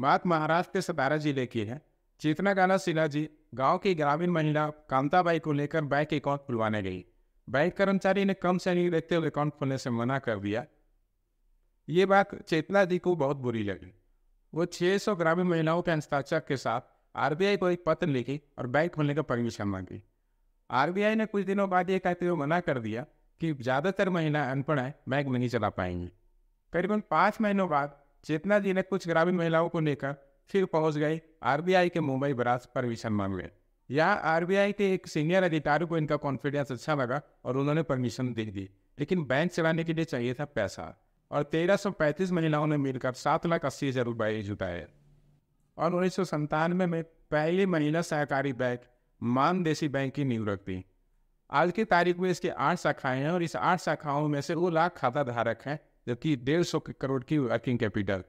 बात महाराष्ट्र के सतारा जिले की है चेतना गाना शिला जी गांव की ग्रामीण महिला कांताबाई को लेकर बैंक अकाउंट खुलवाने गई बैंक कर्मचारी ने कम सैलरी देखते हुए अकाउंट खोलने से मना कर दिया ये बात चेतना जी को बहुत बुरी लगी वो 600 ग्रामीण महिलाओं के हस्ताक्षर के साथ आरबीआई को एक पत्र लिखी और बैंक खोलने का परमिशन मांगी आरबीआई ने कुछ दिनों बाद ये कहते हुए मना कर दिया कि ज़्यादातर महिला अनपढ़ हैं बैंक नहीं चला पाएंगी करीबन पाँच महीनों बाद चेतना जी ने कुछ ग्रामीण महिलाओं को लेकर फिर पहुंच गए आरबीआई के मुंबई बराज पर परमिशन मांगने यहाँ आरबीआई के एक सीनियर अधिकारी को इनका कॉन्फिडेंस अच्छा लगा और उन्होंने परमिशन दे दी लेकिन बैंक चलाने के लिए चाहिए था पैसा और तेरह सौ पैंतीस महिलाओं ने मिलकर सात लाख अस्सी हज़ार रुपये जुटाए और उन्नीस सौ संतानवे में पहली महिला सहकारी बैंक मानदेशी बैंक की नींव रख दी आज की तारीख में इसके आठ शाखाएं हैं और इस आठ शाखाओं में से वो लाख खाता धारक हैं जबकि डेढ़ सौ करोड़ की वर्किंग कैपिटल